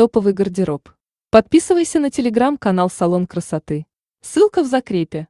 Топовый гардероб. Подписывайся на телеграм-канал «Салон красоты». Ссылка в закрепе.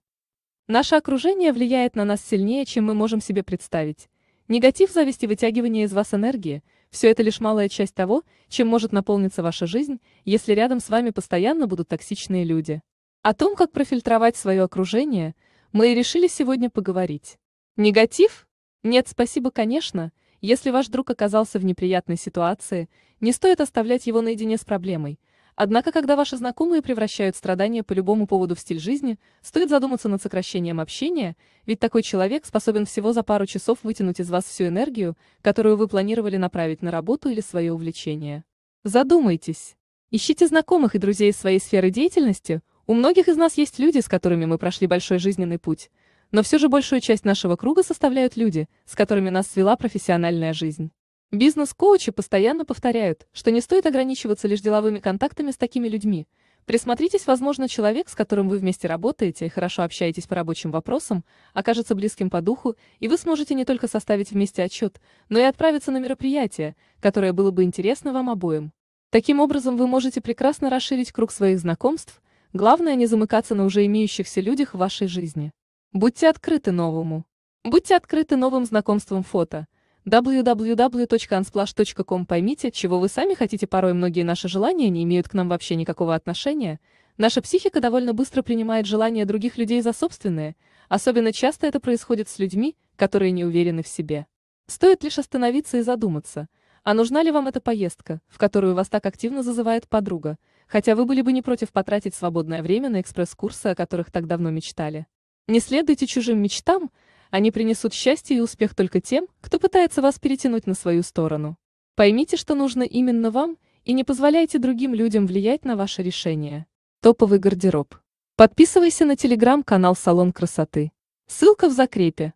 Наше окружение влияет на нас сильнее, чем мы можем себе представить. Негатив, зависть и вытягивание из вас энергии – все это лишь малая часть того, чем может наполниться ваша жизнь, если рядом с вами постоянно будут токсичные люди. О том, как профильтровать свое окружение, мы и решили сегодня поговорить. Негатив? Нет, спасибо, конечно – если ваш друг оказался в неприятной ситуации, не стоит оставлять его наедине с проблемой. Однако, когда ваши знакомые превращают страдания по любому поводу в стиль жизни, стоит задуматься над сокращением общения, ведь такой человек способен всего за пару часов вытянуть из вас всю энергию, которую вы планировали направить на работу или свое увлечение. Задумайтесь. Ищите знакомых и друзей из своей сферы деятельности. У многих из нас есть люди, с которыми мы прошли большой жизненный путь, но все же большую часть нашего круга составляют люди, с которыми нас свела профессиональная жизнь. Бизнес-коучи постоянно повторяют, что не стоит ограничиваться лишь деловыми контактами с такими людьми. Присмотритесь, возможно, человек, с которым вы вместе работаете и хорошо общаетесь по рабочим вопросам, окажется близким по духу, и вы сможете не только составить вместе отчет, но и отправиться на мероприятие, которое было бы интересно вам обоим. Таким образом, вы можете прекрасно расширить круг своих знакомств, главное не замыкаться на уже имеющихся людях в вашей жизни. Будьте открыты новому. Будьте открыты новым знакомствам фото. www.unsplash.com Поймите, чего вы сами хотите, порой многие наши желания не имеют к нам вообще никакого отношения. Наша психика довольно быстро принимает желания других людей за собственные, особенно часто это происходит с людьми, которые не уверены в себе. Стоит лишь остановиться и задуматься, а нужна ли вам эта поездка, в которую вас так активно зазывает подруга, хотя вы были бы не против потратить свободное время на экспресс-курсы, о которых так давно мечтали. Не следуйте чужим мечтам, они принесут счастье и успех только тем, кто пытается вас перетянуть на свою сторону. Поймите, что нужно именно вам, и не позволяйте другим людям влиять на ваше решение. Топовый гардероб. Подписывайся на телеграм-канал «Салон красоты». Ссылка в закрепе.